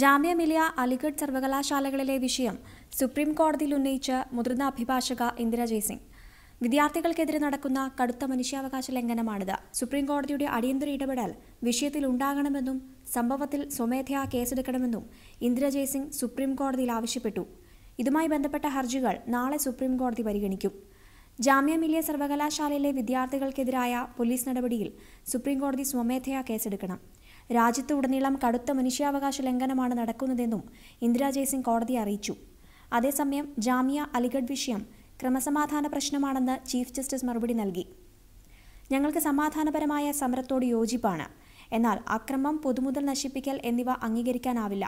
ജാമ്യ മിലിയ അലിഗഡ് സർവകലാശാലകളിലെ വിഷയം സുപ്രീം കോടതിയിൽ ഉന്നയിച്ച് മുതിർന്ന അഭിഭാഷക ഇന്ദിര ജയ്സിംഗ് വിദ്യാർത്ഥികൾക്കെതിരെ നടക്കുന്ന കടുത്ത മനുഷ്യാവകാശ ലംഘനമാണിത് സുപ്രീം കോടതിയുടെ അടിയന്തര ഇടപെടൽ വിഷയത്തിൽ ഉണ്ടാകണമെന്നും സംഭവത്തിൽ സ്വമേധയാ കേസെടുക്കണമെന്നും ഇന്ദിര ജയ്സിംഗ് സുപ്രീം കോടതിയിൽ ആവശ്യപ്പെട്ടു ഇതുമായി ബന്ധപ്പെട്ട ഹർജികൾ നാളെ സുപ്രീം കോടതി പരിഗണിക്കും ജാമ്യ മിലിയ സർവകലാശാലയിലെ വിദ്യാർത്ഥികൾക്കെതിരായ പോലീസ് നടപടിയിൽ സുപ്രീം കോടതി സ്വമേധയാ കേസെടുക്കണം ഉടനീളം കടുത്ത മനുഷ്യാവകാശ ലംഘനമാണ് നടക്കുന്നതെന്നും ഇന്ദിരാ ജയ്സിംഗ് കോടതിയെ അറിയിച്ചു അതേസമയം ജാമിയ അലിഗഡ് വിഷയം ക്രമസമാധാന പ്രശ്നമാണെന്ന് ചീഫ് ജസ്റ്റിസ് മറുപടി നൽകി ഞങ്ങൾക്ക് സമാധാനപരമായ സമരത്തോട് യോജിപ്പാണ് എന്നാൽ അക്രമം പൊതുമുതൽ നശിപ്പിക്കൽ എന്നിവ അംഗീകരിക്കാനാവില്ല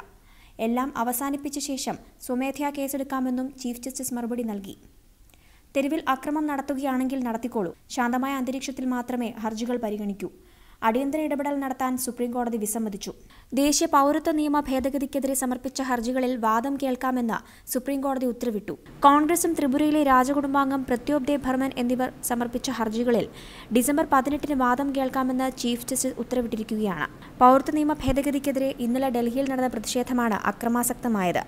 എല്ലാം അവസാനിപ്പിച്ച ശേഷം സ്വമേധയാ കേസെടുക്കാമെന്നും ചീഫ് ജസ്റ്റിസ് മറുപടി നൽകി തെരുവിൽ അക്രമം നടത്തുകയാണെങ്കിൽ നടത്തിക്കോളൂ ശാന്തമായ അന്തരീക്ഷത്തിൽ മാത്രമേ ഹർജികൾ പരിഗണിക്കൂ അടിയന്തര ഇടപെടൽ നടത്താൻ സുപ്രീംകോടതി വിസമ്മതിച്ചു ദേശീയ പൌരത്വ നിയമ ഭേദഗതിക്കെതിരെ സമർപ്പിച്ച ഹർജികളിൽ വാദം കേൾക്കാമെന്ന് സുപ്രീംകോടതി ഉത്തരവിട്ടു കോൺഗ്രസും ത്രിപുരയിലെ രാജകുടുംബാംഗം പ്രത്യോപ് ദേ ഭർമൻ എന്നിവർ സമർപ്പിച്ച ഹർജികളിൽ ഡിസംബർ പതിനെട്ടിന് വാദം കേൾക്കാമെന്ന് ചീഫ് ജസ്റ്റിസ് ഉത്തരവിട്ടിരിക്കുകയാണ് പൗരത്വ നിയമ ഭേദഗതിക്കെതിരെ ഇന്നലെ ഡൽഹിയിൽ നടന്ന പ്രതിഷേധമാണ് അക്രമാസക്തമായത്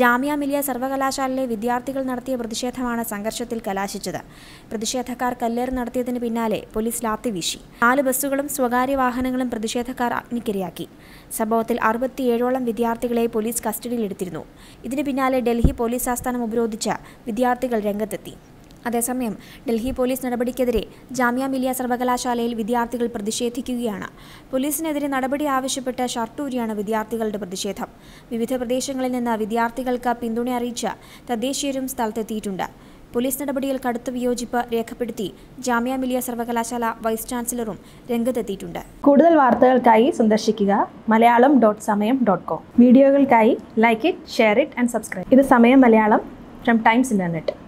ജാമ്യ മിലിയ സർവകലാശാലയിലെ വിദ്യാർത്ഥികൾ നടത്തിയ പ്രതിഷേധമാണ് സംഘർഷത്തിൽ കലാശിച്ചത് പ്രതിഷേധക്കാർ കല്ലേറ് നടത്തിയതിന് പിന്നാലെ പോലീസ് ലാത്തി വീശി നാല് ബസ്സുകളും സ്വകാര്യ വാഹനങ്ങളും പ്രതിഷേധക്കാർ അഗ്നിക്കിരയാക്കി സംഭവത്തിൽ അറുപത്തിയേഴോളം വിദ്യാർത്ഥികളെ പോലീസ് കസ്റ്റഡിയിലെടുത്തിരുന്നു ഇതിന് പിന്നാലെ ഡൽഹി പോലീസ് ആസ്ഥാനം ഉപരോധിച്ച വിദ്യാർത്ഥികൾ രംഗത്തെത്തി അതേസമയം ഡൽഹി പോലീസ് നടപടിക്കെതിരെ ജാമ്യ മിലിയ സർവകലാശാലയിൽ വിദ്യാർത്ഥികൾ പ്രതിഷേധിക്കുകയാണ് പോലീസിനെതിരെ നടപടി ആവശ്യപ്പെട്ട് ഷർട്ടൂരിയാണ് വിദ്യാർത്ഥികളുടെ പ്രതിഷേധം വിവിധ പ്രദേശങ്ങളിൽ നിന്ന് വിദ്യാർത്ഥികൾക്ക് പിന്തുണ അറിയിച്ച തദ്ദേശീയരും സ്ഥലത്തെത്തിയിട്ടുണ്ട് പോലീസ് നടപടിയിൽ കടുത്ത വിയോജിപ്പ് രേഖപ്പെടുത്തി ജാമ്യ മിലിയ സർവകലാശാല വൈസ് ചാൻസലറും രംഗത്തെത്തിയിട്ടുണ്ട് കൂടുതൽ വാർത്തകൾക്കായി സന്ദർശിക്കുക Malayalam dot Samayam dot com വീഡിയോകൾക്കായി like it share it and subscribe ഇത് Samayam Malayalam from times internet